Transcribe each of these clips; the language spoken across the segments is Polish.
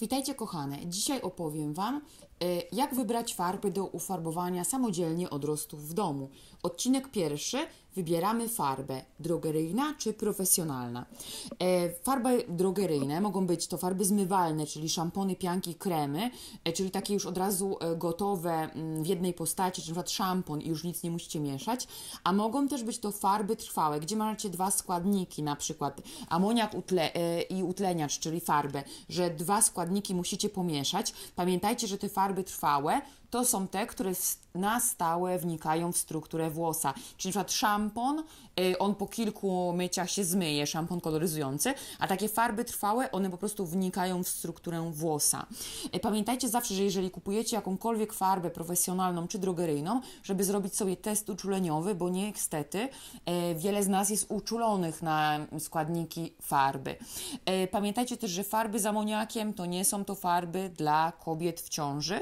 Witajcie kochane, dzisiaj opowiem Wam, y, jak wybrać farby do ufarbowania samodzielnie odrostów w domu. Odcinek pierwszy wybieramy farbę drogeryjna czy profesjonalna. E, farby drogeryjne mogą być to farby zmywalne, czyli szampony, pianki, kremy, e, czyli takie już od razu e, gotowe mm, w jednej postaci, czyli na przykład szampon i już nic nie musicie mieszać, a mogą też być to farby trwałe, gdzie macie dwa składniki, na przykład amoniak utle i utleniacz, czyli farbę, że dwa składniki musicie pomieszać. Pamiętajcie, że te farby trwałe to są te, które na stałe wnikają w strukturę włosa. Czyli np. szampon, y, on po kilku myciach się zmyje, szampon koloryzujący, a takie farby trwałe, one po prostu wnikają w strukturę włosa. Y, pamiętajcie zawsze, że jeżeli kupujecie jakąkolwiek farbę profesjonalną czy drogeryjną, żeby zrobić sobie test uczuleniowy, bo niestety y, wiele z nas jest uczulonych na składniki farby. Pamiętajcie też, że farby z amoniakiem to nie są to farby dla kobiet w ciąży.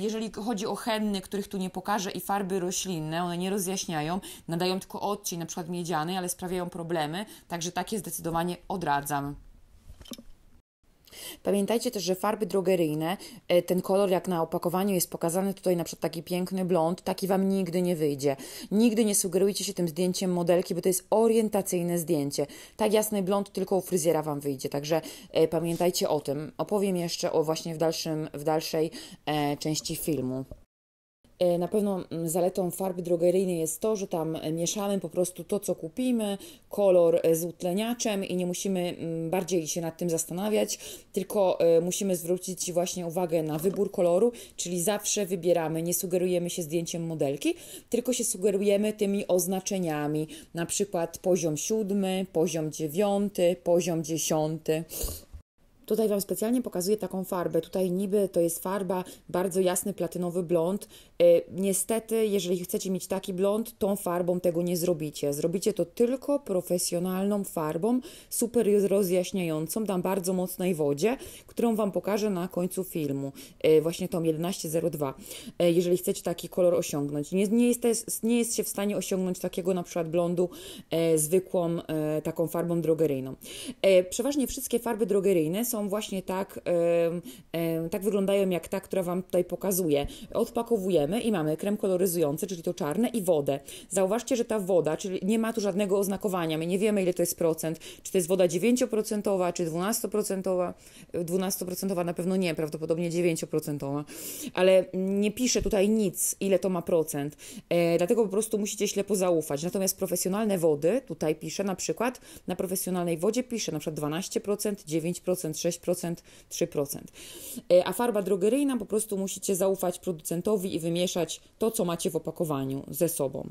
Jeżeli jeżeli chodzi o henny, których tu nie pokażę, i farby roślinne, one nie rozjaśniają, nadają tylko odcień, na przykład miedziany, ale sprawiają problemy, także takie zdecydowanie odradzam. Pamiętajcie też, że farby drogeryjne, e, ten kolor jak na opakowaniu jest pokazany tutaj na przykład taki piękny blond, taki Wam nigdy nie wyjdzie. Nigdy nie sugerujcie się tym zdjęciem modelki, bo to jest orientacyjne zdjęcie. Tak jasny blond tylko u fryzjera Wam wyjdzie, także e, pamiętajcie o tym. Opowiem jeszcze o właśnie w, dalszym, w dalszej e, części filmu. E, na pewno mm, zaletą farby drogeryjnej jest to, że tam e, mieszamy po prostu to, co kupimy, kolor e, z utleniaczem i nie musimy mm, bardziej się nad tym zastanawiać, tylko musimy zwrócić właśnie uwagę na wybór koloru, czyli zawsze wybieramy, nie sugerujemy się zdjęciem modelki, tylko się sugerujemy tymi oznaczeniami, na przykład poziom siódmy, poziom dziewiąty, poziom dziesiąty. Tutaj Wam specjalnie pokazuję taką farbę. Tutaj niby to jest farba bardzo jasny platynowy blond. E, niestety, jeżeli chcecie mieć taki blond, tą farbą tego nie zrobicie. Zrobicie to tylko profesjonalną farbą, super rozjaśniającą, tam bardzo mocnej wodzie, którą Wam pokażę na końcu filmu. E, właśnie tą 1102. E, jeżeli chcecie taki kolor osiągnąć. Nie, nie, jest, nie jest się w stanie osiągnąć takiego na przykład blondu zwykłą taką farbą drogeryjną. Przeważnie wszystkie farby drogeryjne są są właśnie tak, tak wyglądają jak ta, która Wam tutaj pokazuje. Odpakowujemy i mamy krem koloryzujący, czyli to czarne i wodę. Zauważcie, że ta woda, czyli nie ma tu żadnego oznakowania, my nie wiemy ile to jest procent, czy to jest woda 9% czy 12%, 12% na pewno nie, prawdopodobnie 9%, ale nie pisze tutaj nic, ile to ma procent, e, dlatego po prostu musicie ślepo zaufać. Natomiast profesjonalne wody, tutaj pisze na przykład, na profesjonalnej wodzie pisze na przykład 12%, 9%, 6%, 3%. E, a farba drogeryjna po prostu musicie zaufać producentowi i wymieszać to, co macie w opakowaniu ze sobą.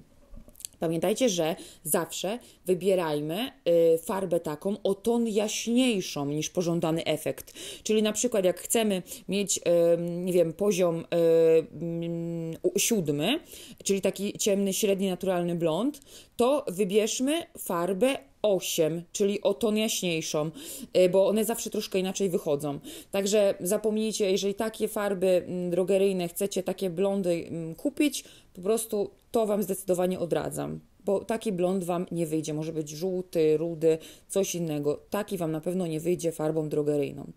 Pamiętajcie, że zawsze wybierajmy e, farbę taką o ton jaśniejszą niż pożądany efekt. Czyli na przykład jak chcemy mieć, e, nie wiem, poziom mm, siódmy, czyli taki ciemny, średni, naturalny blond, to wybierzmy farbę 8, czyli o ton jaśniejszą, y, bo one zawsze troszkę inaczej wychodzą. Także zapomnijcie, jeżeli takie farby mm, drogeryjne chcecie, takie blondy mm, kupić, po prostu to Wam zdecydowanie odradzam bo taki blond Wam nie wyjdzie. Może być żółty, rudy, coś innego. Taki Wam na pewno nie wyjdzie farbą drogeryjną.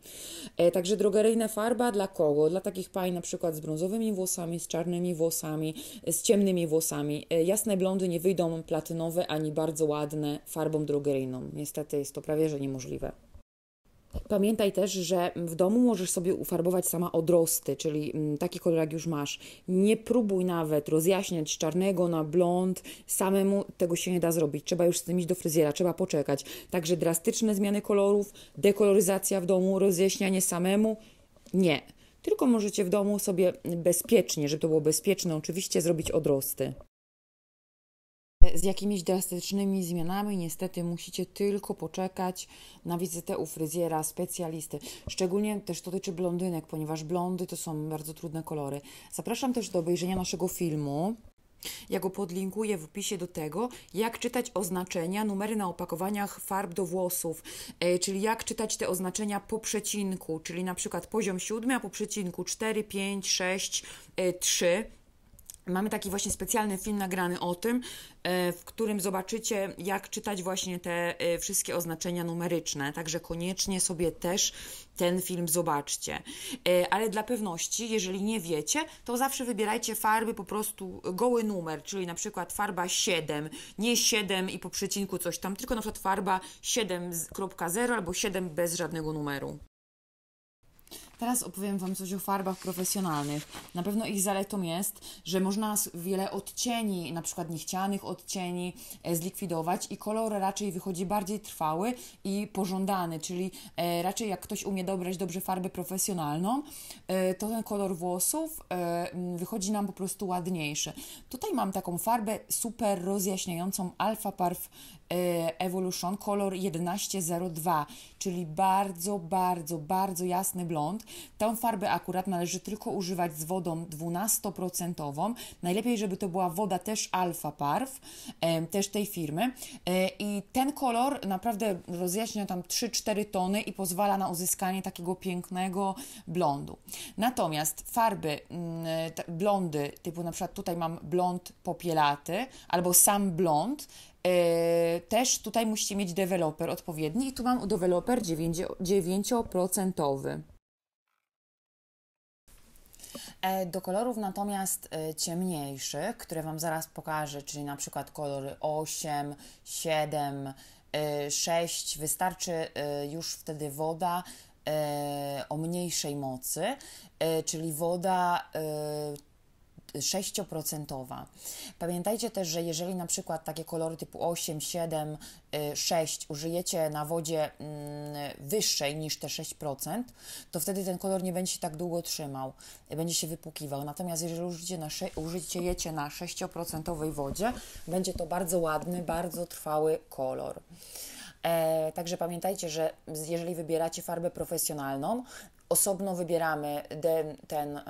E, także drogeryjna farba dla kogo? Dla takich pań na przykład z brązowymi włosami, z czarnymi włosami, z ciemnymi włosami. E, jasne blondy nie wyjdą platynowe ani bardzo ładne farbą drogeryjną. Niestety jest to prawie że niemożliwe. Pamiętaj też, że w domu możesz sobie ufarbować sama odrosty, czyli mm, taki kolor jak już masz. Nie próbuj nawet rozjaśniać czarnego na blond, samemu tego się nie da zrobić. Trzeba już z tym iść do fryzjera, trzeba poczekać. Także drastyczne zmiany kolorów, dekoloryzacja w domu, rozjaśnianie samemu nie. Tylko możecie w domu sobie bezpiecznie, żeby to było bezpieczne, oczywiście zrobić odrosty. Z jakimiś drastycznymi zmianami niestety musicie tylko poczekać na wizytę u fryzjera, specjalisty. Szczególnie też to dotyczy blondynek, ponieważ blondy to są bardzo trudne kolory. Zapraszam też do obejrzenia naszego filmu. Ja go podlinkuję w opisie do tego, jak czytać oznaczenia, numery na opakowaniach farb do włosów, e, czyli jak czytać te oznaczenia po przecinku, czyli na przykład poziom 7, a po przecinku 4, 5, 6, 3 Mamy taki właśnie specjalny film nagrany o tym, e, w którym zobaczycie, jak czytać właśnie te e, wszystkie oznaczenia numeryczne. Także koniecznie sobie też ten film zobaczcie. E, ale dla pewności, jeżeli nie wiecie, to zawsze wybierajcie farby po prostu goły numer, czyli na przykład farba 7, nie 7 i po przecinku coś tam, tylko na przykład farba 7.0 albo 7 bez żadnego numeru. Teraz opowiem Wam coś o farbach profesjonalnych. Na pewno ich zaletą jest, że można wiele odcieni, na przykład niechcianych odcieni, e, zlikwidować i kolor raczej wychodzi bardziej trwały i pożądany, czyli e, raczej jak ktoś umie dobrać dobrze farbę profesjonalną, e, to ten kolor włosów wychodzi nam po prostu ładniejszy. Tutaj mam taką farbę super rozjaśniającą Alpha Parf Evolution kolor 1102, czyli bardzo, bardzo, bardzo jasny blond. Tą farbę akurat należy tylko używać z wodą 12%. Najlepiej, żeby to była woda też Alfa Parf, też tej firmy. E, I ten kolor naprawdę rozjaśnia tam 3-4 tony i pozwala na uzyskanie takiego pięknego blondu. Natomiast farby mm, e, blondy, typu na przykład tutaj mam blond popielaty albo sam blond, e, też tutaj musicie mieć deweloper odpowiedni i tu mam deweloper 9%. E, do kolorów natomiast e, ciemniejszych, które Wam zaraz pokażę, czyli na przykład kolory 8, 7, 6, wystarczy e, już wtedy woda o mniejszej mocy, czyli woda 6%. Pamiętajcie też, że jeżeli na przykład takie kolory typu 8, 7, 6 użyjecie na wodzie mm, wyższej niż te 6%, to wtedy ten kolor nie będzie się tak długo trzymał, będzie się wypłukiwał. Natomiast jeżeli użycie na, użyjecie na 6% wodzie, będzie to bardzo ładny, bardzo trwały kolor. E, także pamiętajcie, że jeżeli wybieracie farbę profesjonalną, Osobno wybieramy ten, ten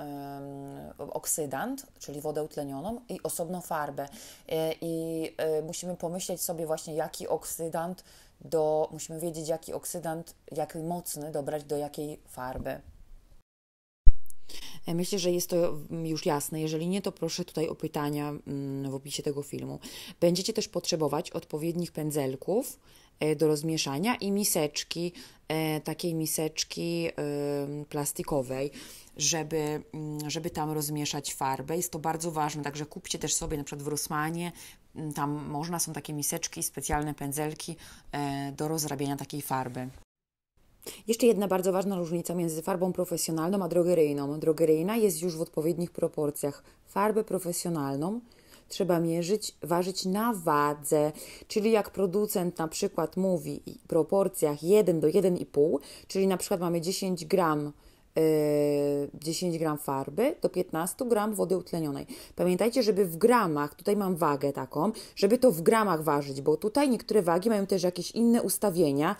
oksydant, czyli wodę utlenioną, i osobno farbę. E, I, y, musimy pomyśleć sobie właśnie, jaki oksydant do. Musimy wiedzieć, jaki oksydant, jaki mocny dobrać do jakiej farby. E, myślę, że jest to mm, już jasne. Jeżeli nie, to proszę tutaj o pytania mm, w opisie tego filmu. Będziecie też potrzebować odpowiednich pędzelków, E, do rozmieszania i miseczki, e, takiej miseczki plastikowej, żeby, mm, żeby tam rozmieszać farbę. Jest to bardzo ważne, także kupcie też sobie na przykład w Rosmanie, tam można, są takie miseczki, specjalne pędzelki e, do rozrabiania takiej farby. Jeszcze jedna bardzo ważna różnica między farbą profesjonalną a drogeryjną. Drogeryjna jest już w odpowiednich proporcjach. Farbę profesjonalną trzeba mierzyć, ważyć na wadze, czyli jak producent na przykład mówi w proporcjach 1 do 1,5, czyli na przykład mamy 10 gram 10 y, gram farby do 15 gram wody utlenionej. Pamiętajcie, żeby w gramach, tutaj mam wagę taką, żeby to w gramach ważyć, bo tutaj niektóre wagi mają też jakieś inne ustawienia,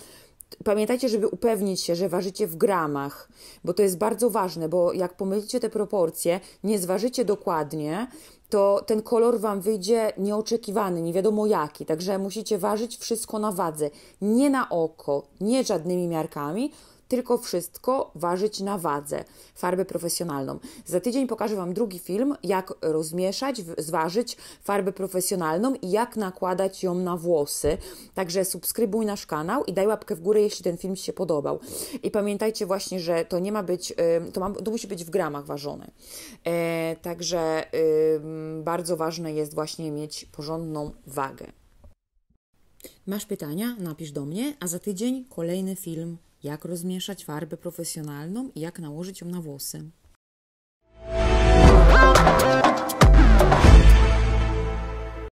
pamiętajcie, żeby upewnić się, że ważycie w gramach, bo to jest bardzo ważne, bo jak pomylicie te proporcje, nie zważycie dokładnie, to ten kolor Wam wyjdzie nieoczekiwany, nie wiadomo jaki. Także musicie ważyć wszystko na wadze, nie na oko, nie żadnymi miarkami, tylko wszystko ważyć na wadze, farbę profesjonalną. Za tydzień pokażę Wam drugi film, jak rozmieszać, zważyć farbę profesjonalną i jak nakładać ją na włosy. Także subskrybuj nasz kanał i daj łapkę w górę, jeśli ten film Ci się podobał. I pamiętajcie właśnie, że to nie ma być, to, ma, to musi być w gramach ważone. E, także bardzo ważne jest właśnie mieć porządną wagę. Masz pytania? Napisz do mnie, a za tydzień kolejny film jak rozmieszać farbę profesjonalną i jak nałożyć ją na włosy.